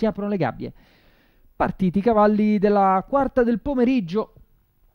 si aprono le gabbie. Partiti i cavalli della quarta del pomeriggio,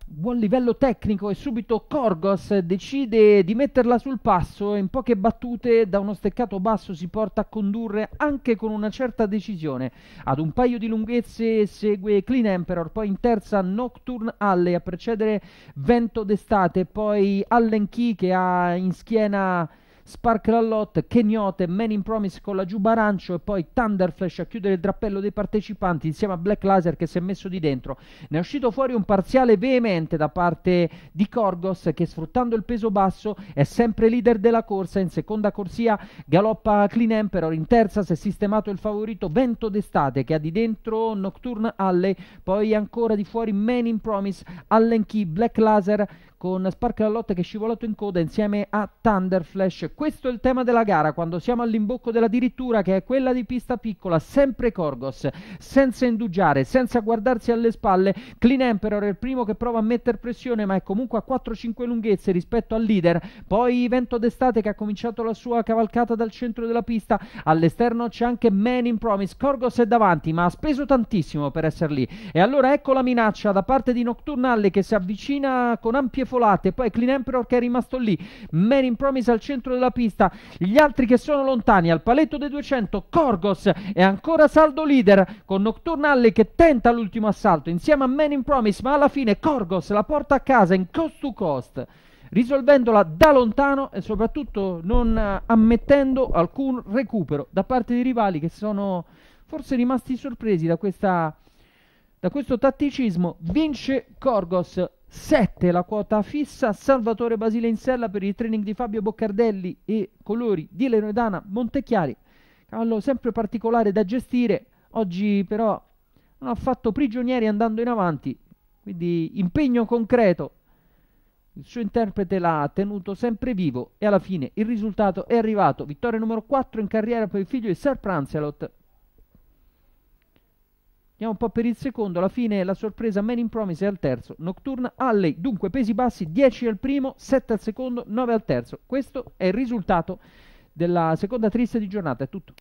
buon livello tecnico e subito Korgos decide di metterla sul passo e in poche battute da uno steccato basso si porta a condurre anche con una certa decisione. Ad un paio di lunghezze segue Clean Emperor, poi in terza Nocturne Alley a precedere Vento d'estate, poi Allen Key che ha in schiena Spark Lallot, Kenyote, Man in Promise con la giuba arancio e poi Thunderflash a chiudere il drappello dei partecipanti insieme a Black Laser che si è messo di dentro. Ne è uscito fuori un parziale veemente da parte di Corgos che sfruttando il peso basso è sempre leader della corsa, in seconda corsia galoppa Clean Emperor, in terza si è sistemato il favorito Vento d'estate che ha di dentro Nocturne Alley, poi ancora di fuori Man in Promise, Allen Key, Black Laser con Spark Lallot che è scivolato in coda insieme a Thunderflash questo è il tema della gara, quando siamo all'imbocco della dirittura, che è quella di pista piccola, sempre Corgos, senza indugiare, senza guardarsi alle spalle. Clean Emperor è il primo che prova a mettere pressione, ma è comunque a 4-5 lunghezze rispetto al leader. Poi Vento d'estate che ha cominciato la sua cavalcata dal centro della pista. All'esterno c'è anche Man in Promise. Corgos è davanti, ma ha speso tantissimo per essere lì. E allora ecco la minaccia da parte di Nocturnale che si avvicina con ampie folate. Poi Clean Emperor che è rimasto lì. Man in Promise al centro della della pista. Gli altri che sono lontani al paletto dei 200, Corgos è ancora saldo leader con Nocturnale che tenta l'ultimo assalto insieme a Man in Promise, ma alla fine Corgos la porta a casa in cost to cost risolvendola da lontano e soprattutto non eh, ammettendo alcun recupero da parte dei rivali che sono forse rimasti sorpresi da, questa, da questo tatticismo. Vince Corgos 7 la quota fissa, Salvatore Basile in sella per il training di Fabio Boccardelli e colori di Leonedana Montechiari. Cavallo sempre particolare da gestire, oggi però non ha fatto prigionieri andando in avanti, quindi impegno concreto. Il suo interprete l'ha tenuto sempre vivo e alla fine il risultato è arrivato. Vittoria numero 4 in carriera per il figlio di Sir Prancelot. Andiamo un po' per il secondo, alla fine la sorpresa Man in Promise è al terzo, Nocturna Alley, dunque pesi bassi 10 al primo, 7 al secondo, 9 al terzo. Questo è il risultato della seconda triste di giornata, è tutto.